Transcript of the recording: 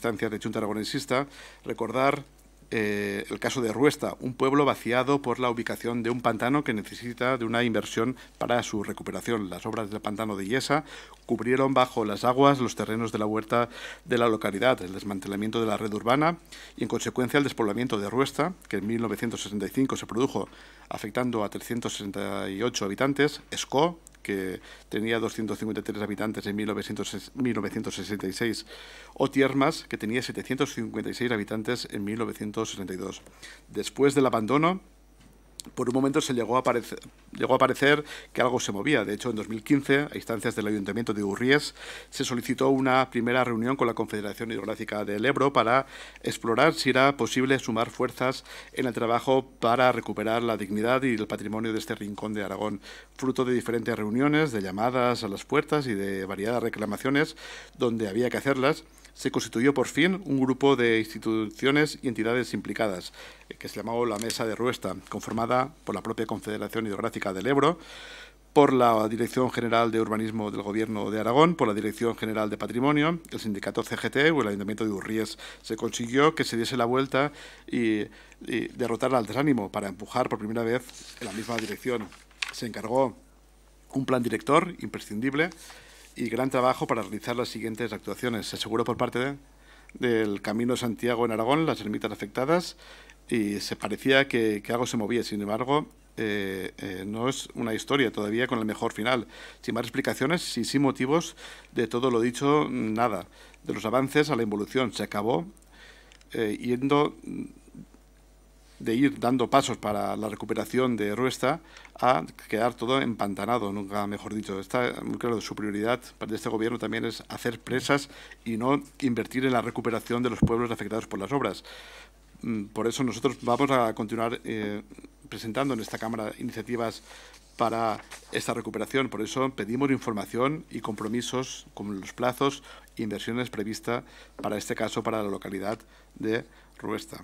de chunta Aragonesista, recordar eh, el caso de Ruesta, un pueblo vaciado por la ubicación de un pantano que necesita de una inversión para su recuperación. Las obras del pantano de Yesa cubrieron bajo las aguas los terrenos de la huerta de la localidad, el desmantelamiento de la red urbana y, en consecuencia, el despoblamiento de Ruesta, que en 1965 se produjo afectando a 368 habitantes, Escó, que tenía 253 habitantes en 1966, o Tiermas, que tenía 756 habitantes en 1962. Después del abandono, por un momento se llegó a, parecer, que algo se movía. De hecho, en 2015, a instancias del Ayuntamiento de Urries, se solicitó una primera reunión con la Confederación Hidrográfica del Ebro para explorar si era posible sumar fuerzas en el trabajo para recuperar la dignidad y el patrimonio de este rincón de Aragón, fruto de diferentes reuniones, de llamadas a las puertas y de variadas reclamaciones donde había que hacerlas se constituyó por fin un grupo de instituciones y entidades implicadas, que se llamó la Mesa de Ruesta, conformada por la propia Confederación Hidrográfica del Ebro, por la Dirección General de Urbanismo del Gobierno de Aragón, por la Dirección General de Patrimonio, el sindicato CGT o el Ayuntamiento de Urries. Se consiguió que se diese la vuelta y, y derrotar al desánimo para empujar por primera vez en la misma dirección. Se encargó un plan director imprescindible y gran trabajo para realizar las siguientes actuaciones. Se aseguró por parte de del Camino Santiago en Aragón, las ermitas afectadas, y se parecía que, algo se movía. Sin embargo, eh, eh, no es una historia todavía con el mejor final. Sin más explicaciones y sin motivos de todo lo dicho, nada. De los avances a la involución se acabó, eh, yendo de ir dando pasos para la recuperación de Ruesta a quedar todo empantanado, nunca mejor dicho. Está muy claro, su prioridad de este gobierno también es hacer presas y no invertir en la recuperación de los pueblos afectados por las obras. Mm, por eso nosotros vamos a continuar eh, presentando en esta Cámara iniciativas para esta recuperación. Por eso pedimos información y compromisos con los plazos e inversiones previstas para este caso, para la localidad de Ruesta.